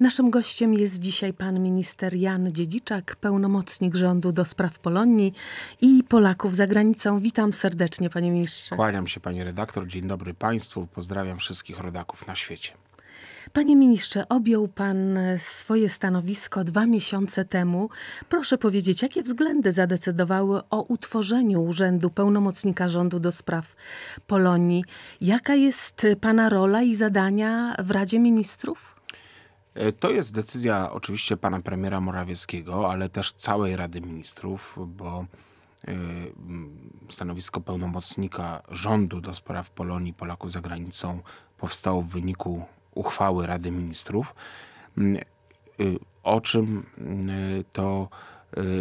Naszym gościem jest dzisiaj pan minister Jan Dziedziczak, pełnomocnik rządu do spraw Polonii i Polaków za granicą. Witam serdecznie, panie ministrze. Kłaniam się, panie redaktor. Dzień dobry państwu. Pozdrawiam wszystkich rodaków na świecie. Panie ministrze, objął pan swoje stanowisko dwa miesiące temu. Proszę powiedzieć, jakie względy zadecydowały o utworzeniu Urzędu Pełnomocnika Rządu do Spraw Polonii? Jaka jest pana rola i zadania w Radzie Ministrów? E, to jest decyzja oczywiście pana premiera Morawieckiego, ale też całej Rady Ministrów, bo e, stanowisko pełnomocnika rządu do spraw Polonii Polaków za granicą powstało w wyniku uchwały Rady Ministrów, mm, y, o czym y, to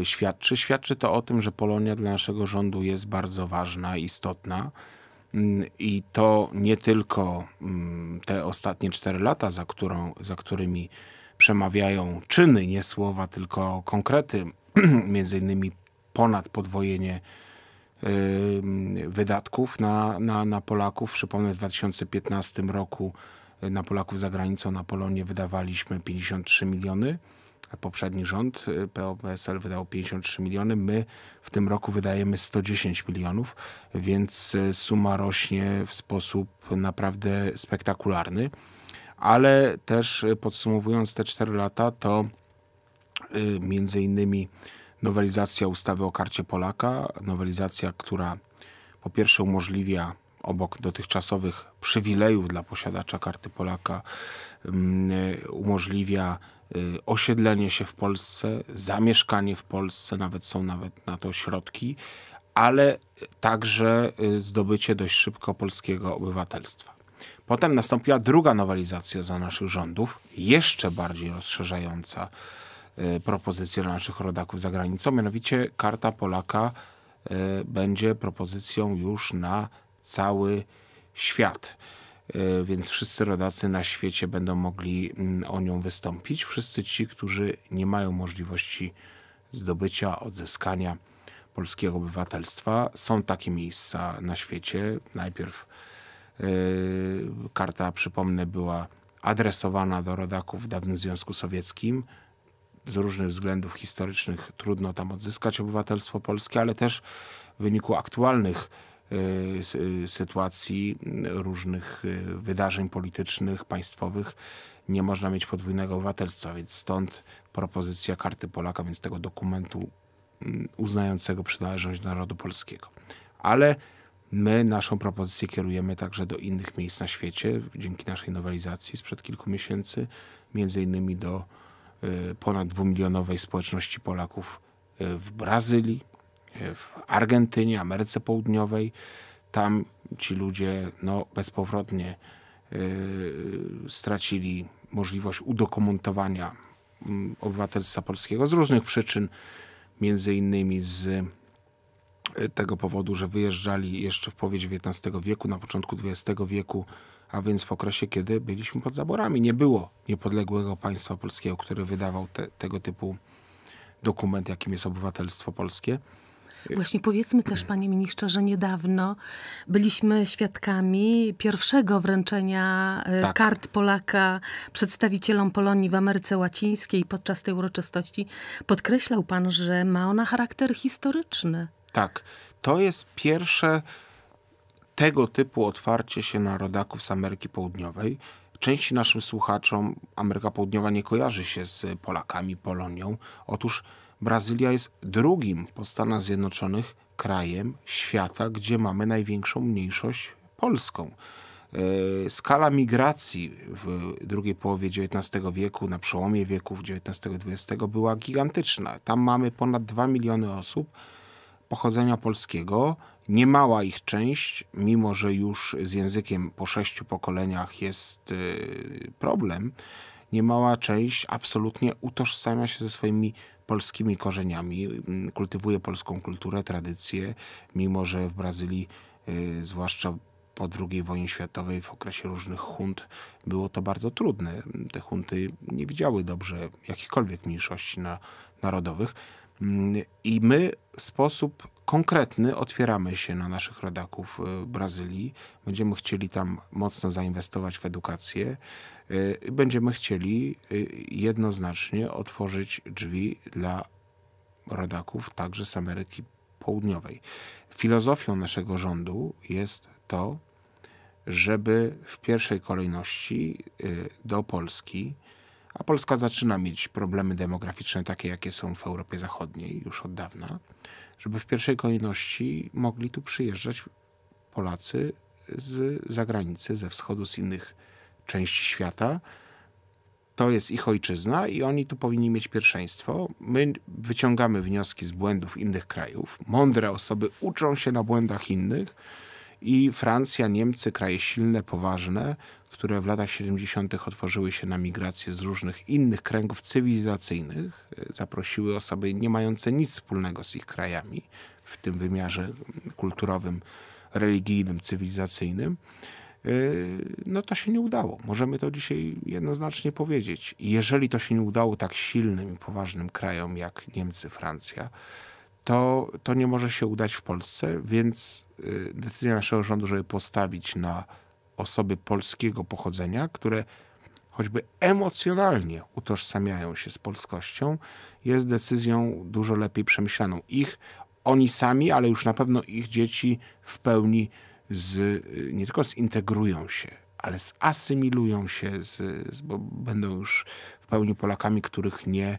y, świadczy? Świadczy to o tym, że Polonia dla naszego rządu jest bardzo ważna, istotna. Mm, I to nie tylko mm, te ostatnie cztery lata, za, którą, za którymi przemawiają czyny, nie słowa, tylko konkrety, między innymi ponad podwojenie wydatków na, na, na Polaków. Przypomnę, w 2015 roku na Polaków za granicą, na Polonię wydawaliśmy 53 miliony, a poprzedni rząd y, po wydał 53 miliony. My w tym roku wydajemy 110 milionów, więc y, suma rośnie w sposób naprawdę spektakularny. Ale też y, podsumowując te 4 lata, to między innymi nowelizacja ustawy o karcie Polaka, nowelizacja, która po pierwsze umożliwia obok dotychczasowych przywilejów dla posiadacza karty Polaka, mm, umożliwia y, osiedlenie się w Polsce, zamieszkanie w Polsce, nawet są nawet na to środki, ale także y, zdobycie dość szybko polskiego obywatelstwa. Potem nastąpiła druga nowelizacja za naszych rządów, jeszcze bardziej rozszerzająca y, propozycję dla naszych rodaków za granicą, mianowicie karta Polaka będzie propozycją już na cały świat. E, więc wszyscy rodacy na świecie będą mogli mm, o nią wystąpić. Wszyscy ci, którzy nie mają możliwości zdobycia, odzyskania polskiego obywatelstwa. Są takie miejsca na świecie. Najpierw yy, karta, przypomnę, była adresowana do rodaków w dawnym Związku Sowieckim. Z różnych względów historycznych trudno tam odzyskać obywatelstwo polskie, ale też w wyniku aktualnych Y, sytuacji y, różnych y, wydarzeń politycznych, państwowych nie można mieć podwójnego obywatelstwa, więc stąd propozycja karty Polaka, więc tego dokumentu mm, uznającego przynależność narodu polskiego. Ale my naszą propozycję kierujemy także do innych miejsc na świecie, dzięki naszej nowelizacji sprzed kilku miesięcy, między innymi do ponad dwumilionowej społeczności Polaków w Brazylii, Y, w Argentynie, Ameryce Południowej. Tam ci ludzie no, bezpowrotnie yy, stracili możliwość udokumentowania mm, obywatelstwa polskiego z różnych przyczyn, między innymi z y, tego powodu, że wyjeżdżali jeszcze w połowie XIX wieku, na początku XX wieku, a więc w okresie, kiedy byliśmy pod zaborami. Nie było niepodległego państwa polskiego, który wydawał te, tego typu dokument, jakim jest obywatelstwo polskie. Właśnie powiedzmy też, panie ministrze, że niedawno byliśmy świadkami pierwszego wręczenia e, tak. kart Polaka przedstawicielom Polonii w Ameryce Łacińskiej. Podczas tej uroczystości podkreślał pan, że ma ona charakter historyczny. Tak, to jest pierwsze tego typu otwarcie się na rodaków z Ameryki Południowej części naszym słuchaczom Ameryka Południowa nie kojarzy się z Polakami, Polonią. Otóż Brazylia jest drugim po Stanach Zjednoczonych krajem świata, gdzie mamy największą mniejszość polską. E, skala migracji w drugiej połowie XIX wieku, na przełomie wieków XIX-XX była gigantyczna. Tam mamy ponad 2 miliony osób pochodzenia polskiego. Niemała ich część, mimo że już z językiem po sześciu pokoleniach jest e, problem, niemała część absolutnie utożsamia się ze swoimi polskimi korzeniami, mm, kultywuje polską kulturę, tradycję, mimo że w Brazylii, y, zwłaszcza po II wojnie światowej w okresie różnych hunt było to bardzo trudne. Te hunty nie widziały dobrze jakichkolwiek mniejszości na, narodowych. Mm, I my w sposób konkretny, otwieramy się na naszych rodaków y, w Brazylii. Będziemy chcieli tam mocno zainwestować w edukację. Y, będziemy chcieli y, jednoznacznie otworzyć drzwi dla rodaków także z Ameryki Południowej. Filozofią naszego rządu jest to, żeby w pierwszej kolejności do Polski, a Polska zaczyna mieć problemy demograficzne takie, jakie są w Europie Zachodniej już od dawna, żeby w pierwszej kolejności mogli tu przyjeżdżać Polacy z zagranicy, ze wschodu, z innych części świata. To jest ich ojczyzna i oni tu powinni mieć pierwszeństwo. My wyciągamy wnioski z błędów innych krajów. Mądre osoby uczą się na błędach innych i Francja, Niemcy, kraje silne, poważne, które w latach 70. otworzyły się na migrację z różnych innych kręgów cywilizacyjnych, e, zaprosiły osoby nie mające nic wspólnego z ich krajami, w tym wymiarze kulturowym, religijnym, cywilizacyjnym, e, no to się nie udało. Możemy to dzisiaj jednoznacznie powiedzieć. jeżeli to się nie udało tak silnym i poważnym krajom jak Niemcy, Francja, to, to nie może się udać w Polsce, więc e, decyzja naszego rządu, żeby postawić na osoby polskiego pochodzenia, które choćby emocjonalnie utożsamiają się z polskością, jest decyzją dużo lepiej przemyślaną. Ich, oni sami, ale już na pewno ich dzieci w pełni z, nie tylko zintegrują się, ale zasymilują się, z, z, bo będą już w pełni Polakami, których nie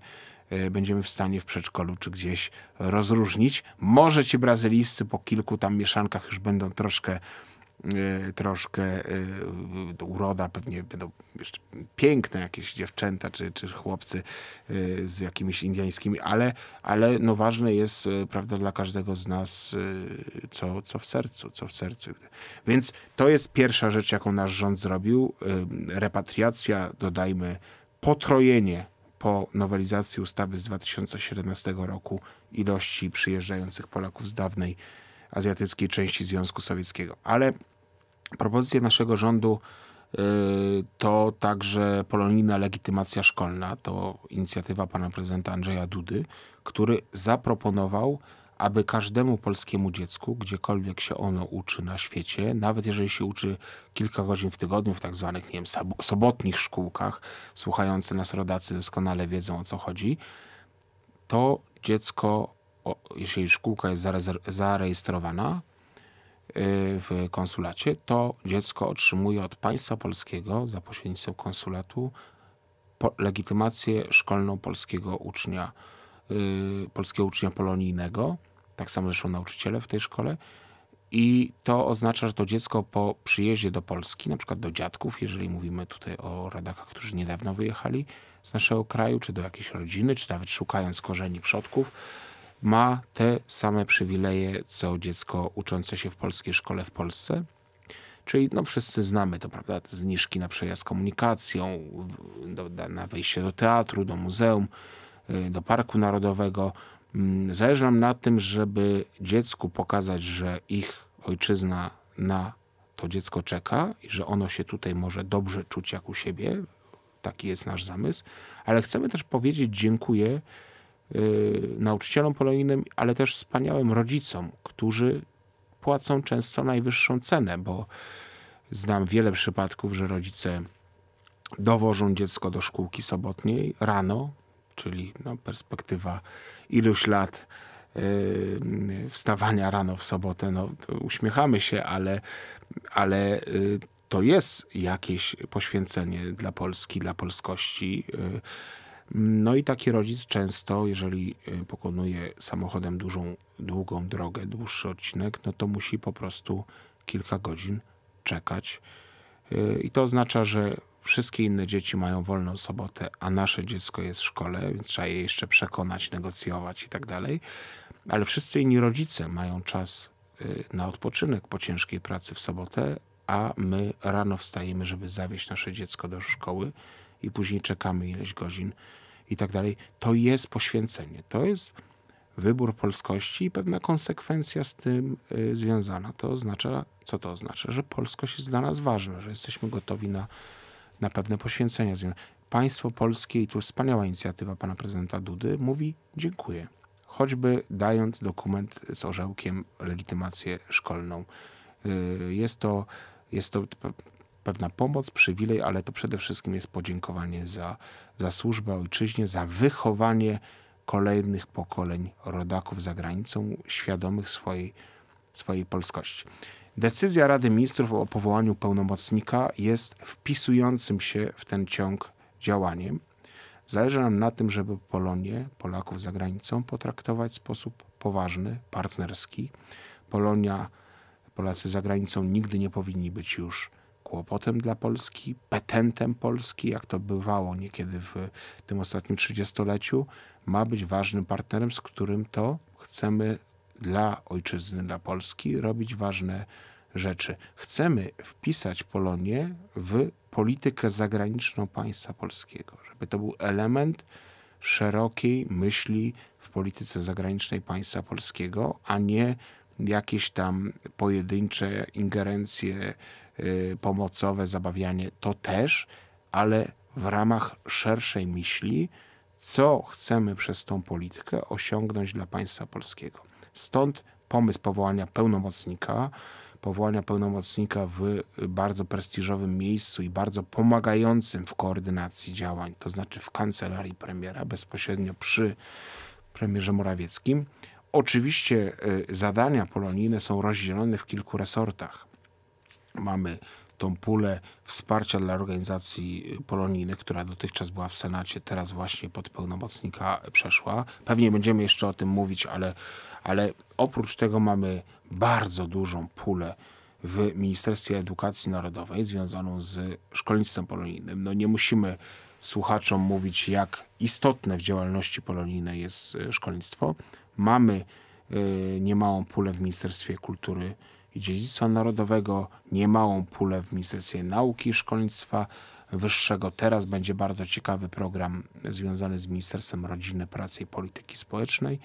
e, będziemy w stanie w przedszkolu czy gdzieś rozróżnić. Może ci brazylijscy po kilku tam mieszankach już będą troszkę Y, troszkę y, uroda, pewnie będą jeszcze piękne jakieś dziewczęta czy, czy chłopcy y, z jakimiś indyjskimi, ale, ale no ważne jest, prawda, dla każdego z nas, co, co w sercu, co w sercu. Więc to jest pierwsza rzecz, jaką nasz rząd zrobił. Repatriacja, dodajmy, potrojenie po nowelizacji ustawy z 2017 roku ilości przyjeżdżających Polaków z dawnej azjatyckiej części Związku Sowieckiego. Ale Propozycje naszego rządu y, to także polonijna legitymacja szkolna, to inicjatywa pana prezydenta Andrzeja Dudy, który zaproponował, aby każdemu polskiemu dziecku, gdziekolwiek się ono uczy na świecie, nawet jeżeli się uczy kilka godzin w tygodniu w tak zwanych, nie wiem, sobotnich szkółkach, słuchający nas rodacy doskonale wiedzą o co chodzi, to dziecko, jeśli szkółka jest zarejestrowana, Y, w konsulacie, to dziecko otrzymuje od państwa polskiego za pośrednictwem konsulatu legitymację szkolną polskiego ucznia, y, polskiego ucznia polonijnego, tak samo zresztą nauczyciele w tej szkole, i to oznacza, że to dziecko po przyjeździe do Polski, na przykład do dziadków, jeżeli mówimy tutaj o rodakach, którzy niedawno wyjechali z naszego kraju, czy do jakiejś rodziny, czy nawet szukając korzeni przodków, ma te same przywileje, co dziecko uczące się w polskiej szkole w Polsce? Czyli no, wszyscy znamy to, prawda? Zniżki na przejazd komunikacją, do, na wejście do teatru, do muzeum, y, do parku narodowego. Mm, zależy nam na tym, żeby dziecku pokazać, że ich ojczyzna na to dziecko czeka i że ono się tutaj może dobrze czuć jak u siebie. Taki jest nasz zamysł. Ale chcemy też powiedzieć dziękuję Y, nauczycielom polonijnym, ale też wspaniałym rodzicom, którzy płacą często najwyższą cenę, bo znam wiele przypadków, że rodzice dowożą dziecko do szkółki sobotniej rano, czyli no, perspektywa iluś lat yy, wstawania rano w sobotę, no uśmiechamy się, ale, ale yy, to jest jakieś poświęcenie dla Polski, dla polskości. Yy, no i taki rodzic często, jeżeli y, pokonuje samochodem dużą, długą drogę, dłuższy odcinek, no to musi po prostu kilka godzin czekać. Y, I to oznacza, że wszystkie inne dzieci mają wolną sobotę, a nasze dziecko jest w szkole, więc trzeba je jeszcze przekonać, negocjować i tak dalej. Ale wszyscy inni rodzice mają czas y, na odpoczynek po ciężkiej pracy w sobotę, a my rano wstajemy, żeby zawieźć nasze dziecko do szkoły i później czekamy ileś godzin i tak dalej, to jest poświęcenie, to jest wybór polskości i pewna konsekwencja z tym y, związana. To oznacza, co to oznacza? Że polskość jest dla nas ważna, że jesteśmy gotowi na, na pewne poświęcenia. Państwo polskie, i tu wspaniała inicjatywa pana prezydenta Dudy, mówi dziękuję. Choćby dając dokument z orzełkiem, legitymację szkolną. Y, jest to, jest to pewna pomoc, przywilej, ale to przede wszystkim jest podziękowanie za, za służbę ojczyźnie, za wychowanie kolejnych pokoleń rodaków za granicą, świadomych swojej, swojej polskości. Decyzja Rady Ministrów o powołaniu pełnomocnika jest wpisującym się w ten ciąg działaniem. Zależy nam na tym, żeby Polonię, Polaków za granicą potraktować w sposób poważny, partnerski. Polonia, Polacy za granicą nigdy nie powinni być już kłopotem dla Polski, petentem Polski, jak to bywało niekiedy w tym ostatnim trzydziestoleciu, ma być ważnym partnerem, z którym to chcemy dla ojczyzny, dla Polski robić ważne rzeczy. Chcemy wpisać Polonię w politykę zagraniczną państwa polskiego, żeby to był element szerokiej myśli w polityce zagranicznej państwa polskiego, a nie jakieś tam pojedyncze ingerencje Y, pomocowe, zabawianie to też, ale w ramach szerszej myśli, co chcemy przez tą politykę osiągnąć dla państwa polskiego. Stąd pomysł powołania pełnomocnika, powołania pełnomocnika w bardzo prestiżowym miejscu i bardzo pomagającym w koordynacji działań, to znaczy w kancelarii premiera, bezpośrednio przy premierze Morawieckim. Oczywiście y, zadania polonijne są rozdzielone w kilku resortach. Mamy tą pulę wsparcia dla organizacji y, polonijnych, która dotychczas była w Senacie, teraz właśnie pod pełnomocnika przeszła. Pewnie będziemy jeszcze o tym mówić, ale, ale oprócz tego mamy bardzo dużą pulę w Ministerstwie Edukacji Narodowej związaną z szkolnictwem polonijnym. No nie musimy słuchaczom mówić, jak istotne w działalności polonijnej jest y, szkolnictwo. Mamy y, niemałą pulę w Ministerstwie Kultury i Dziedzictwa Narodowego, niemałą pulę w Ministerstwie Nauki i Szkolnictwa Wyższego. Teraz będzie bardzo ciekawy program związany z Ministerstwem Rodziny, Pracy i Polityki Społecznej.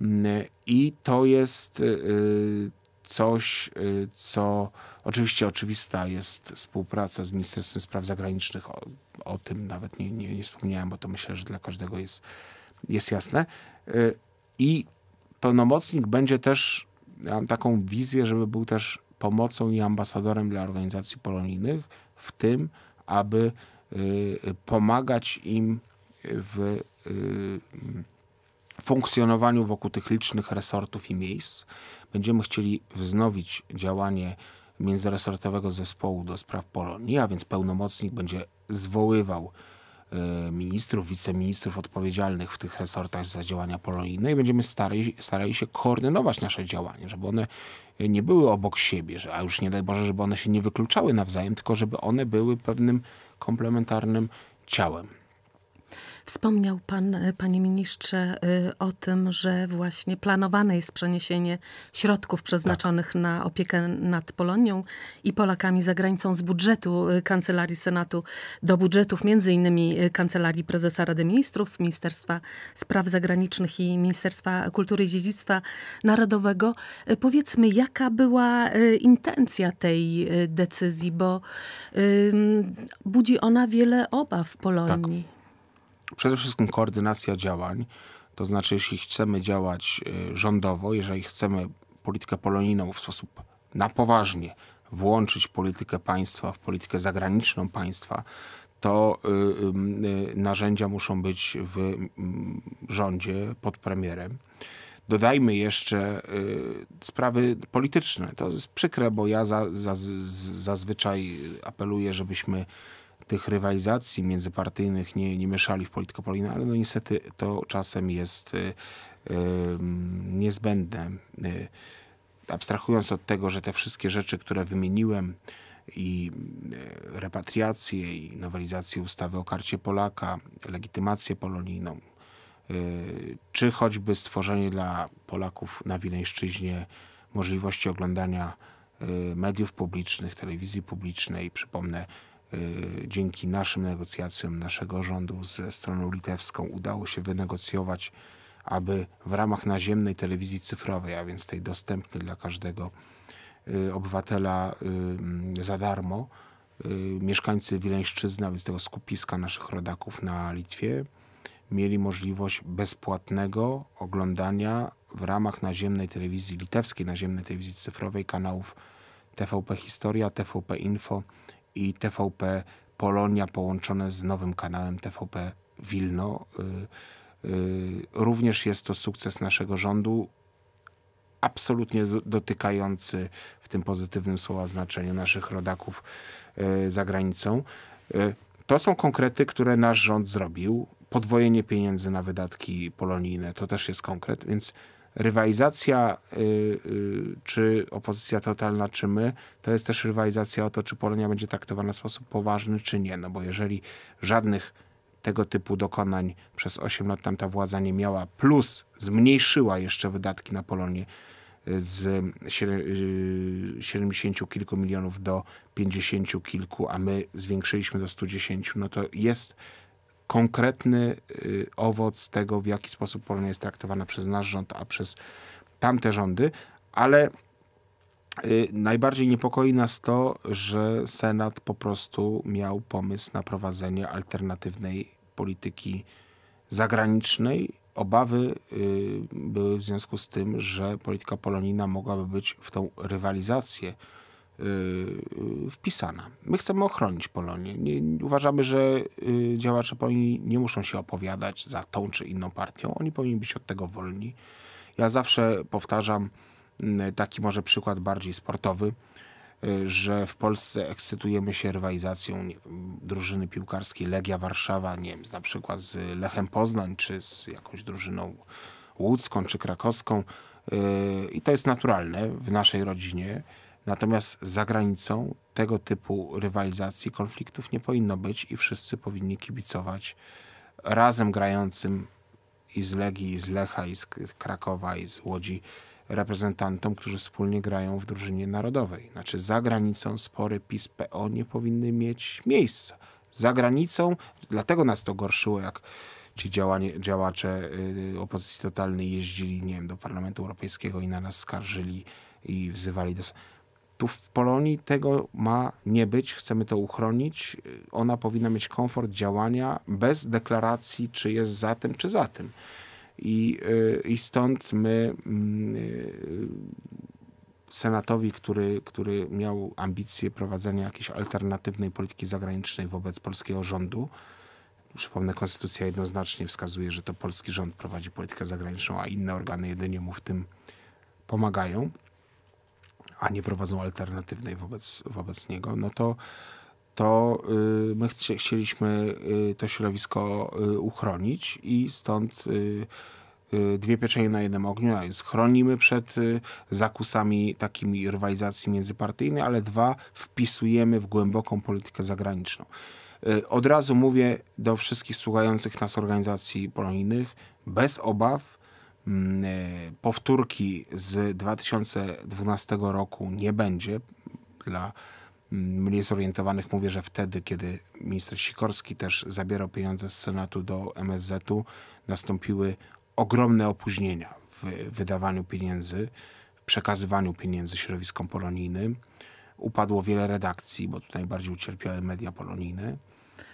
Mm, I to jest y, y, coś, y, co oczywiście oczywista jest współpraca z Ministerstwem Spraw Zagranicznych. O, o tym nawet nie, nie, nie, wspomniałem, bo to myślę, że dla każdego jest, jest jasne. I pełnomocnik będzie też ja mam taką wizję, żeby był też pomocą i ambasadorem dla organizacji polonijnych w tym, aby y, y, pomagać im w y, mm, funkcjonowaniu wokół tych licznych resortów i miejsc. Będziemy chcieli wznowić działanie międzyresortowego zespołu do spraw Polonii, a więc pełnomocnik będzie zwoływał E, ministrów, wiceministrów odpowiedzialnych w tych resortach za działania polonijne i będziemy starali, starali się koordynować nasze działania, żeby one nie były obok siebie, a już nie daj Boże, żeby one się nie wykluczały nawzajem, tylko żeby one były pewnym komplementarnym ciałem. Wspomniał Pan, e, Panie Ministrze, e, o tym, że właśnie planowane jest przeniesienie środków przeznaczonych tak. na opiekę nad Polonią i Polakami za granicą z budżetu e, Kancelarii Senatu do budżetów m.in. Kancelarii Prezesa Rady Ministrów, Ministerstwa Spraw Zagranicznych i Ministerstwa Kultury i Dziedzictwa Narodowego. Powiedzmy, jaka była intencja tej decyzji, bo budzi ona wiele obaw w Polonii. Tak. Przede wszystkim koordynacja działań, to znaczy jeśli chcemy działać y, rządowo, jeżeli chcemy politykę polonijną w sposób na poważnie włączyć politykę państwa w politykę zagraniczną państwa, to y, y, narzędzia muszą być w mm, rządzie pod premierem. Dodajmy jeszcze sprawy polityczne. To jest przykre, bo ja za, za, zazwyczaj apeluję, żebyśmy tych rywalizacji międzypartyjnych nie, nie mieszali w politykę polina, ale no niestety to czasem jest y, niezbędne. Y, abstrahując od tego, że te wszystkie rzeczy, które wymieniłem, i y, repatriację, i nowelizację ustawy o karcie Polaka, legitymację polonijną, czy choćby stworzenie dla Polaków na Wileńszczyźnie możliwości oglądania mediów publicznych, telewizji publicznej. Przypomnę, Y, dzięki naszym negocjacjom naszego rządu ze stroną litewską udało się wynegocjować, aby w ramach naziemnej telewizji cyfrowej, a więc tej dostępnej dla każdego y, obywatela y, za darmo, mieszkańcy Wileńszczyzny, a więc tego skupiska naszych rodaków na Litwie, mieli możliwość bezpłatnego oglądania w ramach naziemnej telewizji litewskiej, naziemnej telewizji cyfrowej kanałów TVP Historia, TVP Info i TVP Polonia połączone z nowym kanałem TVP Wilno. Y, y, również jest to sukces naszego rządu, absolutnie dotykający w tym pozytywnym słowa znaczeniu naszych rodaków y, za granicą. To są konkrety, które nasz rząd zrobił. Podwojenie pieniędzy na wydatki polonijne to też jest konkret, więc rywalizacja, y, y, czy opozycja totalna, czy my, to jest też rywalizacja o to, czy Polonia będzie traktowana w sposób poważny, czy nie. No bo jeżeli żadnych tego typu dokonań przez 8 lat tamta władza nie miała, plus zmniejszyła jeszcze wydatki na Polonię, y, z 70 kilku milionów do 50 kilku, a my zwiększyliśmy do 110, no to jest konkretny y, owoc tego, w jaki sposób Polonia jest traktowana przez nasz rząd, a przez tamte rządy, ale y, Najbardziej niepokoi nas to, że Senat po prostu miał pomysł na prowadzenie alternatywnej polityki zagranicznej. Obawy y, były w związku z tym, że polityka polonijna mogłaby być w tą rywalizację Y, y, wpisana. My chcemy ochronić Polonię. Nie, uważamy, że y, działacze Polonii nie muszą się opowiadać za tą czy inną partią. Oni powinni być od tego wolni. Ja zawsze powtarzam mm, taki może przykład bardziej sportowy, że w Polsce ekscytujemy się rywalizacją drużyny piłkarskiej Legia Warszawa, nie wiem, na przykład z Lechem Poznań, czy z jakąś drużyną łódzką, czy krakowską. I to jest naturalne w naszej rodzinie Natomiast za granicą tego typu rywalizacji, konfliktów nie powinno być i wszyscy powinni kibicować razem grającym i z Legii, i z Lecha, i z Krakowa, i z Łodzi reprezentantom, którzy wspólnie grają w drużynie narodowej. Znaczy za granicą spory PiS-PO nie powinny mieć miejsca. Za granicą, dlatego nas to gorszyło, jak ci działanie, działacze yy, opozycji totalnej jeździli, nie wiem, do Parlamentu Europejskiego i na nas skarżyli i wzywali do... Tu w Polonii tego ma nie być, chcemy to uchronić. Y, ona powinna mieć komfort działania bez deklaracji, czy jest za tym, czy za tym. I, y, i stąd my mm, y, senatowi, który, który miał ambicje prowadzenia jakiejś alternatywnej polityki zagranicznej wobec polskiego rządu, Przypomnę, konstytucja jednoznacznie wskazuje, że to polski rząd prowadzi politykę zagraniczną, a inne organy jedynie mu w tym pomagają a nie prowadzą alternatywnej wobec, wobec niego, no to, to y, my chci chcieliśmy y, to środowisko y, uchronić i stąd y, y, dwie pieczenie na jednym ogniu, a więc chronimy przed y, zakusami takimi rywalizacji międzypartyjnej, ale dwa, wpisujemy w głęboką politykę zagraniczną. Od razu mówię do wszystkich słuchających nas organizacji polonijnych, bez obaw, Mm, e, powtórki z 2012 roku nie będzie. Dla mm, mniej zorientowanych mówię, że wtedy, kiedy minister Sikorski też zabierał pieniądze z Senatu do MSZ-u, nastąpiły ogromne opóźnienia w wydawaniu pieniędzy, w przekazywaniu pieniędzy środowiskom polonijnym. Upadło wiele redakcji, bo tutaj bardziej ucierpiały media polonijne.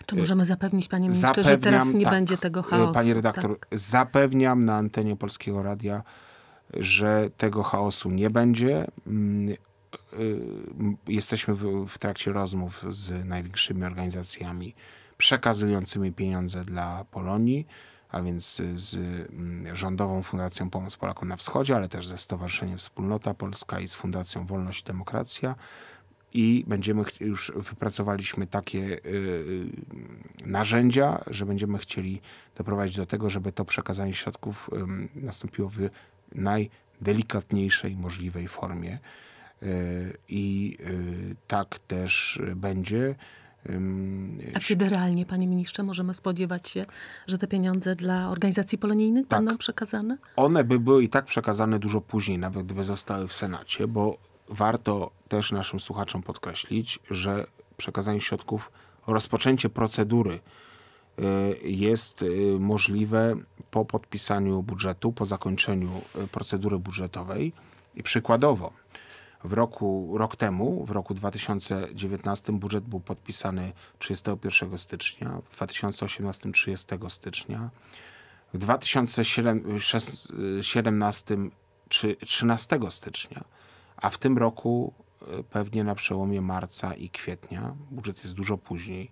Czy możemy zapewnić, panie ministrze, że teraz nie tak, będzie tego chaosu? E, Pani redaktor, tak. zapewniam na antenie Polskiego Radia, że tego chaosu nie będzie. Mm, e, jesteśmy w trakcie rozmów z największymi organizacjami przekazującymi pieniądze dla Polonii, a więc z mm, Rządową Fundacją Pomoc Polakom na Wschodzie, ale też ze Stowarzyszeniem Wspólnota Polska i z Fundacją Wolność i Demokracja i będziemy już wypracowaliśmy takie y, y, narzędzia, że będziemy chcieli doprowadzić do tego, żeby to przekazanie środków nastąpiło w najdelikatniejszej możliwej formie. Y, I tak też będzie. A kiedy realnie, panie ministrze, możemy spodziewać się, że te pieniądze dla organizacji polonijnych tak. będą przekazane? One by były i tak przekazane dużo później, nawet gdyby zostały w Senacie, bo warto też naszym słuchaczom podkreślić, że przekazanie środków, rozpoczęcie procedury y, jest y, możliwe po podpisaniu budżetu, po zakończeniu y, procedury budżetowej. I przykładowo, w roku, rok temu, w roku 2019 budżet był podpisany 31 stycznia, w 2018 30 stycznia, w 2017 13 stycznia, a w tym roku e, pewnie na przełomie marca i kwietnia, budżet jest dużo później.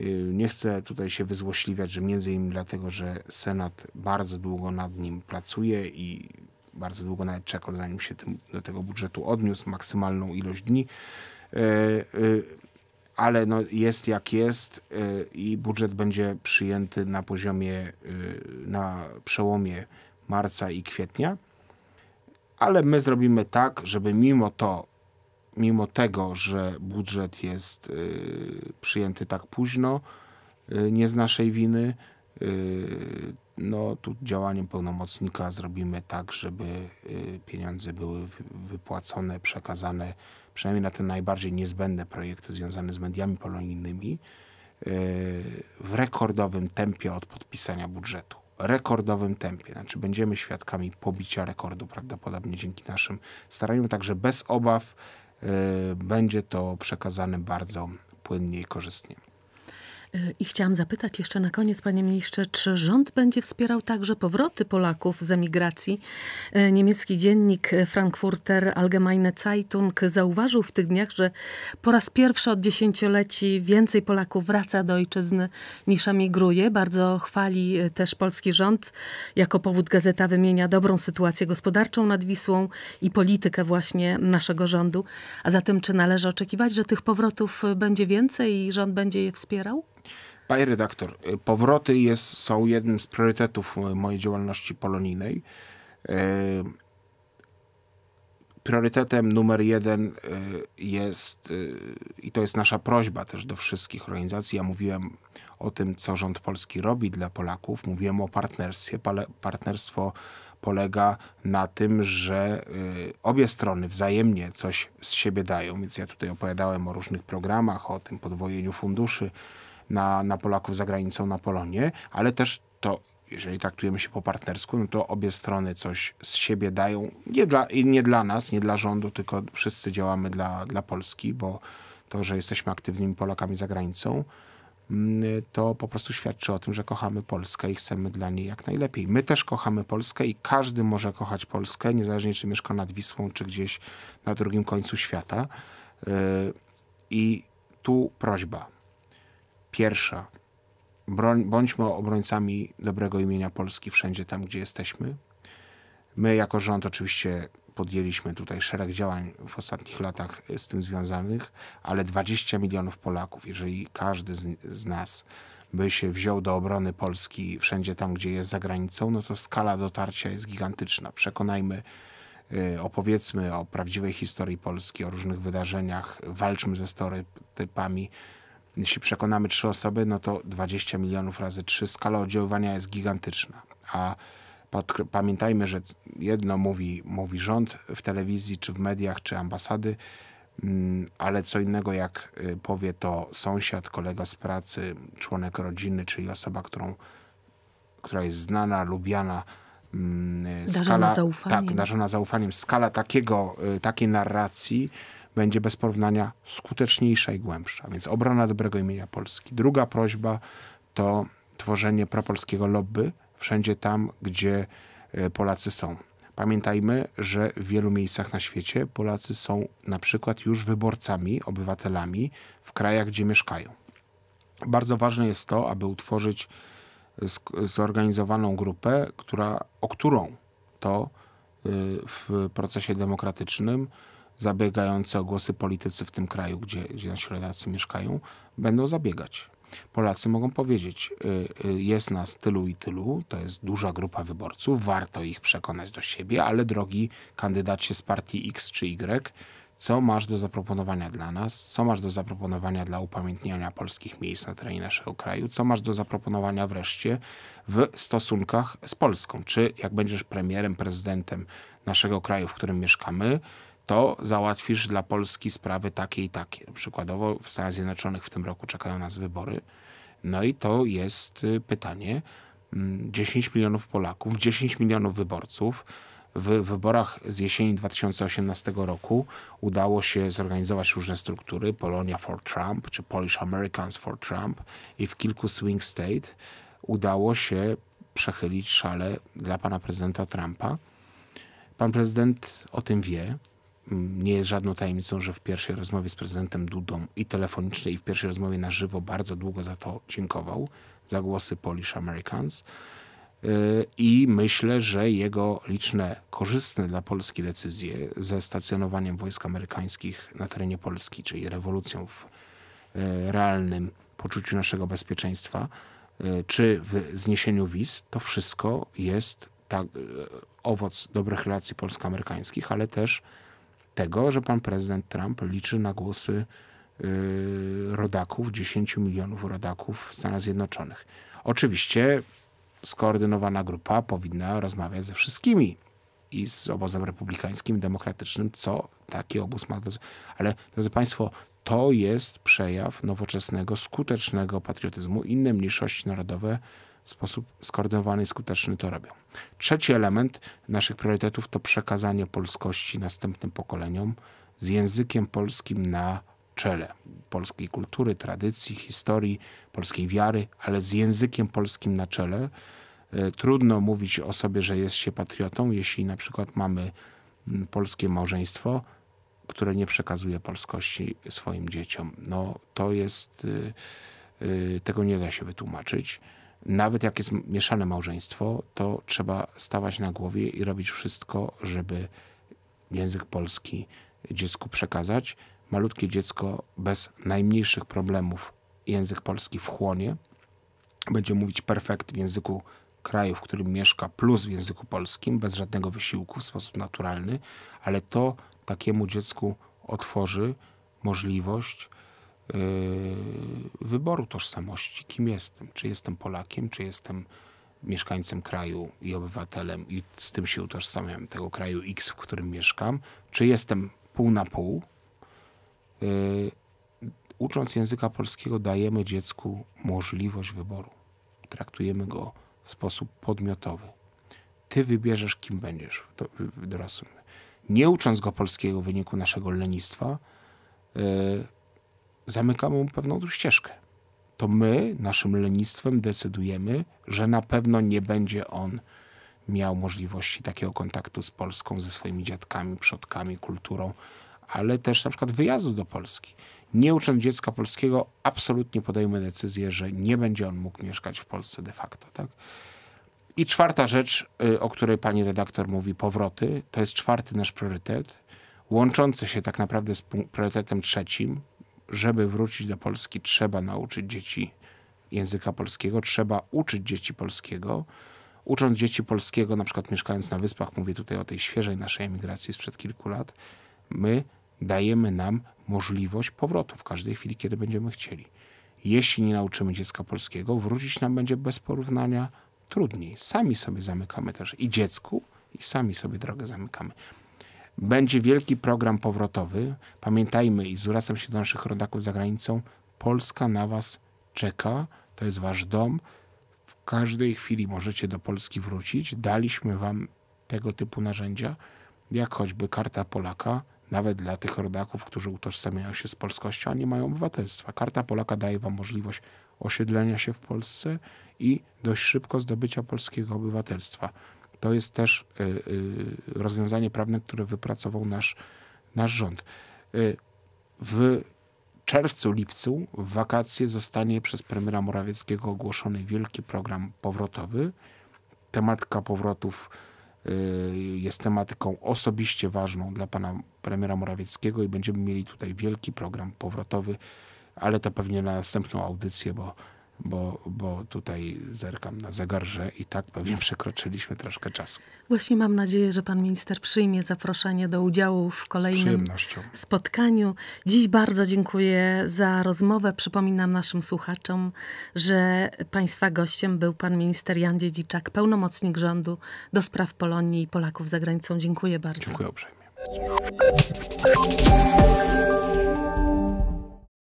E, nie chcę tutaj się wyzłośliwiać, że między innymi dlatego, że Senat bardzo długo nad nim pracuje i bardzo długo nawet czekał, zanim się tym, do tego budżetu odniósł, maksymalną ilość dni. E, ale no jest jak jest i budżet będzie przyjęty na poziomie, na przełomie marca i kwietnia ale my zrobimy tak, żeby mimo to, mimo tego, że budżet jest y, przyjęty tak późno, y, nie z naszej winy, y, no tu działaniem pełnomocnika zrobimy tak, żeby y, pieniądze były wypłacone, przekazane przynajmniej na te najbardziej niezbędne projekty związane z mediami polonijnymi y, w rekordowym tempie od podpisania budżetu rekordowym tempie. Znaczy będziemy świadkami pobicia rekordu prawdopodobnie dzięki naszym staraniom, także bez obaw yy, będzie to przekazane bardzo płynnie i korzystnie. E, I chciałam zapytać jeszcze na koniec, panie ministrze, czy rząd będzie wspierał także powroty Polaków z emigracji? E, niemiecki dziennik e, Frankfurter Allgemeine Zeitung zauważył w tych dniach, że po raz pierwszy od dziesięcioleci więcej Polaków wraca do ojczyzny niż emigruje. Bardzo chwali też polski rząd. Jako powód gazeta wymienia dobrą sytuację gospodarczą nad Wisłą i politykę właśnie naszego rządu. A zatem czy należy oczekiwać, że tych powrotów będzie więcej i rząd będzie je wspierał? Panie redaktor, y, powroty jest, są jednym z priorytetów y, mojej działalności polonijnej. Y, priorytetem numer jeden jest, i to jest nasza prośba też do wszystkich organizacji, ja mówiłem o tym, co rząd polski robi dla Polaków, mówiłem o partnerstwie. Partnerstwo polega na tym, że obie strony wzajemnie coś z siebie dają, więc ja tutaj opowiadałem o różnych programach, o tym podwojeniu funduszy, na, na Polaków za granicą, na Polonię, ale też to jeżeli traktujemy się po partnersku, no to obie strony coś z siebie dają. Nie dla, nie dla nas, nie dla rządu, tylko wszyscy działamy dla, dla Polski, bo to, że jesteśmy aktywnymi Polakami za granicą, mm, to po prostu świadczy o tym, że kochamy Polskę i chcemy dla niej jak najlepiej. My też kochamy Polskę i każdy może kochać Polskę, niezależnie czy mieszka nad Wisłą, czy gdzieś na drugim końcu świata. Y, I tu prośba. Pierwsza, broń, bądźmy obrońcami dobrego imienia Polski wszędzie tam, gdzie jesteśmy. My jako rząd oczywiście podjęliśmy tutaj szereg działań w ostatnich latach z tym związanych, ale 20 milionów Polaków, jeżeli każdy z, z nas by się wziął do obrony Polski wszędzie tam, gdzie jest za granicą, no to skala dotarcia jest gigantyczna. Przekonajmy, y, opowiedzmy o prawdziwej historii Polski, o różnych wydarzeniach, walczmy ze stereotypami, jeśli przekonamy trzy osoby, no to 20 milionów razy 3 skala oddziaływania jest gigantyczna. A pamiętajmy, że jedno mówi, mówi rząd w telewizji, czy w mediach, czy ambasady, mm, ale co innego jak y, powie to sąsiad, kolega z pracy, członek rodziny, czyli osoba, którą, która jest znana, lubiana, mm, skala, darzona zaufaniem. tak, darzona zaufaniem, skala takiego, y, takiej narracji będzie bez porównania skuteczniejsza i głębsza. Więc obrona dobrego imienia Polski. Druga prośba to tworzenie propolskiego lobby wszędzie tam, gdzie e, Polacy są. Pamiętajmy, że w wielu miejscach na świecie Polacy są na przykład już wyborcami, obywatelami w krajach, gdzie mieszkają. Bardzo ważne jest to, aby utworzyć zorganizowaną grupę, która, o którą to y, w procesie demokratycznym zabiegający o głosy politycy w tym kraju, gdzie, gdzie nasi rodacy mieszkają, będą zabiegać. Polacy mogą powiedzieć, y, y, jest nas tylu i tylu, to jest duża grupa wyborców, warto ich przekonać do siebie, ale drogi kandydacie z partii X czy Y, co masz do zaproponowania dla nas, co masz do zaproponowania dla upamiętniania polskich miejsc na terenie naszego kraju, co masz do zaproponowania wreszcie w stosunkach z Polską. Czy jak będziesz premierem, prezydentem naszego kraju, w którym mieszkamy, to załatwisz dla Polski sprawy takie i takie. Przykładowo w Stanach Zjednoczonych w tym roku czekają nas wybory. No i to jest y, pytanie 10 mm, milionów Polaków, 10 milionów wyborców. W wyborach z jesieni 2018 roku udało się zorganizować różne struktury, Polonia for Trump czy Polish Americans for Trump i w kilku swing state udało się przechylić szale dla pana prezydenta Trumpa. Pan prezydent o tym wie, nie jest żadną tajemnicą, że w pierwszej rozmowie z prezydentem Dudą i telefonicznej, i w pierwszej rozmowie na żywo bardzo długo za to dziękował, za głosy Polish Americans. Y, I myślę, że jego liczne korzystne dla Polski decyzje ze stacjonowaniem wojsk amerykańskich na terenie Polski, czyli rewolucją w y, realnym poczuciu naszego bezpieczeństwa, y, czy w zniesieniu wiz, to wszystko jest tak, owoc dobrych relacji polsko-amerykańskich, ale też tego, że pan prezydent Trump liczy na głosy y, rodaków, 10 milionów rodaków w Stanach Zjednoczonych. Oczywiście skoordynowana grupa powinna rozmawiać ze wszystkimi i z obozem republikańskim, demokratycznym, co taki obóz ma. Do... Ale, drodzy Państwo, to jest przejaw nowoczesnego, skutecznego patriotyzmu. Inne mniejszości narodowe w sposób skoordynowany i skuteczny to robią. Trzeci element naszych priorytetów to przekazanie polskości następnym pokoleniom z językiem polskim na czele polskiej kultury, tradycji, historii, polskiej wiary, ale z językiem polskim na czele. E, trudno mówić o sobie, że jest się patriotą, jeśli na przykład mamy mm, polskie małżeństwo, które nie przekazuje polskości swoim dzieciom. No to jest, y, y, tego nie da się wytłumaczyć nawet jak jest mieszane małżeństwo, to trzeba stawać na głowie i robić wszystko, żeby język polski dziecku przekazać. Malutkie dziecko bez najmniejszych problemów język polski wchłonie, będzie mówić perfekt w języku kraju, w którym mieszka, plus w języku polskim, bez żadnego wysiłku, w sposób naturalny, ale to takiemu dziecku otworzy możliwość Yy, wyboru tożsamości, kim jestem, czy jestem Polakiem, czy jestem mieszkańcem kraju i obywatelem i z tym się utożsamiam, tego kraju X, w którym mieszkam, czy jestem pół na pół. Yy, ucząc języka polskiego dajemy dziecku możliwość wyboru. Traktujemy go w sposób podmiotowy. Ty wybierzesz, kim będziesz do, dorosłym. Nie ucząc go polskiego w wyniku naszego lenistwa, yy, zamykamy mu pewną ścieżkę. To my naszym lenistwem decydujemy, że na pewno nie będzie on miał możliwości takiego kontaktu z Polską, ze swoimi dziadkami, przodkami, kulturą, ale też na przykład wyjazdu do Polski. Nie ucząc dziecka polskiego, absolutnie podejmę decyzję, że nie będzie on mógł mieszkać w Polsce de facto. Tak? I czwarta rzecz, y, o której pani redaktor mówi, powroty, to jest czwarty nasz priorytet, łączący się tak naprawdę z priorytetem trzecim, żeby wrócić do Polski, trzeba nauczyć dzieci języka polskiego, trzeba uczyć dzieci polskiego. Ucząc dzieci polskiego, na przykład mieszkając na wyspach, mówię tutaj o tej świeżej naszej emigracji sprzed kilku lat, my dajemy nam możliwość powrotu w każdej chwili, kiedy będziemy chcieli. Jeśli nie nauczymy dziecka polskiego, wrócić nam będzie bez porównania trudniej. Sami sobie zamykamy też i dziecku, i sami sobie drogę zamykamy. Będzie wielki program powrotowy. Pamiętajmy i zwracam się do naszych rodaków za granicą. Polska na was czeka. To jest wasz dom. W każdej chwili możecie do Polski wrócić. Daliśmy wam tego typu narzędzia, jak choćby karta Polaka, nawet dla tych rodaków, którzy utożsamiają się z polskością, a nie mają obywatelstwa. Karta Polaka daje wam możliwość osiedlenia się w Polsce i dość szybko zdobycia polskiego obywatelstwa. To jest też y, y, rozwiązanie prawne, które wypracował nasz, nasz rząd. Y, w czerwcu, lipcu, w wakacje zostanie przez premiera Morawieckiego ogłoszony wielki program powrotowy. Tematka powrotów jest tematyką osobiście ważną dla pana premiera Morawieckiego i będziemy mieli tutaj wielki program powrotowy, ale to pewnie na następną audycję, bo bo, bo tutaj zerkam na że i tak pewnie przekroczyliśmy troszkę czasu. Właśnie mam nadzieję, że pan minister przyjmie zaproszenie do udziału w kolejnym spotkaniu. Dziś bardzo dziękuję za rozmowę. Przypominam naszym słuchaczom, że państwa gościem był pan minister Jan Dziedziczak, pełnomocnik rządu do spraw Polonii i Polaków za granicą. Dziękuję bardzo. Dziękuję uprzejmie.